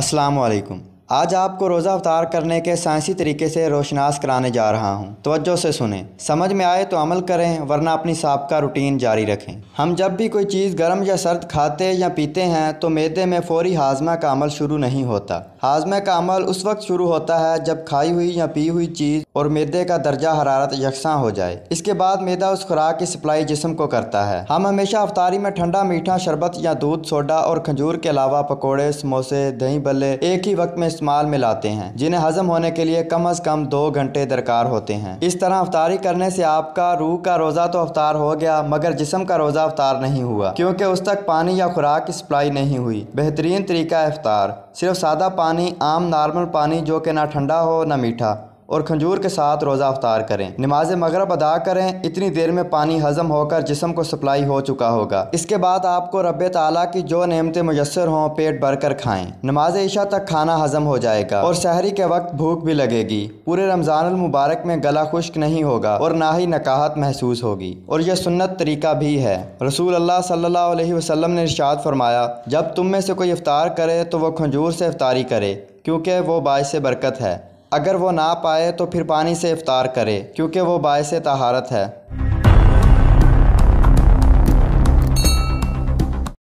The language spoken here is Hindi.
असलकम आज आपको रोज़ा अवतार करने के साइंसी तरीके से रोशनास कराने जा रहा हूँ तवज्जो से सुने समझ में आए तो अमल करें वरना अपनी सबका रूटीन जारी रखें हम जब भी कोई चीज़ गर्म या सर्द खाते या पीते हैं तो मैदे में फौरी हाजमा का अमल शुरू नहीं होता हाजमे का अमल उस वक्त शुरू होता है जब खाई हुई या पी हुई चीज़ और मैदे का दर्जा हरारत यकसा हो जाए इसके बाद मैदा उस खुराक की सप्लाई जिसम को करता है हम हमेशा अफतारी में ठंडा मीठा शरबत या दूध सोडा और खजूर के अलावा पकौड़े समोसे दही बल्ले एक ही वक्त में इस्तेमाल में लाते हैं जिन्हें हजम होने के लिए कम अज कम दो घंटे दरकार होते हैं इस तरह अफतारी करने से आपका रूह का रोज़ा तो अवतार हो गया मगर जिसम का रोज़ा अवतार नहीं हुआ क्योंकि उस तक पानी या खुराक की सप्लाई नहीं हुई बेहतरीन तरीका अफतार सिर्फ सादा पानी आम नॉर्मल पानी जो कि ना ठंडा हो ना मीठा और खंजूर के साथ रोज़ा अफ्तार करें नमाज मगरब अदा करें इतनी देर में पानी हजम होकर जिसम को सप्लाई हो चुका होगा इसके बाद आपको रब ताला की जो नियमतें मयसर हों पेट भर कर खाएँ नमाज ईशा तक खाना हजम हो जाएगा और शहरी के वक्त भूख भी लगेगी पूरे रमज़ान मुबारक में गला खुश्क नहीं होगा और ना ही नकाहत महसूस होगी और यह सुन्नत तरीका भी है रसूल अल्लाह सल्ला वसलम ने इरशाद फरमाया जब तुम में से कोई इफ़ार करे तो वह खंजूर से इफ्तारी करे क्योंकि वो बायस बरकत है अगर वो ना पाए तो फिर पानी से इफ़ार करे क्योंकि वो बायस तहारत है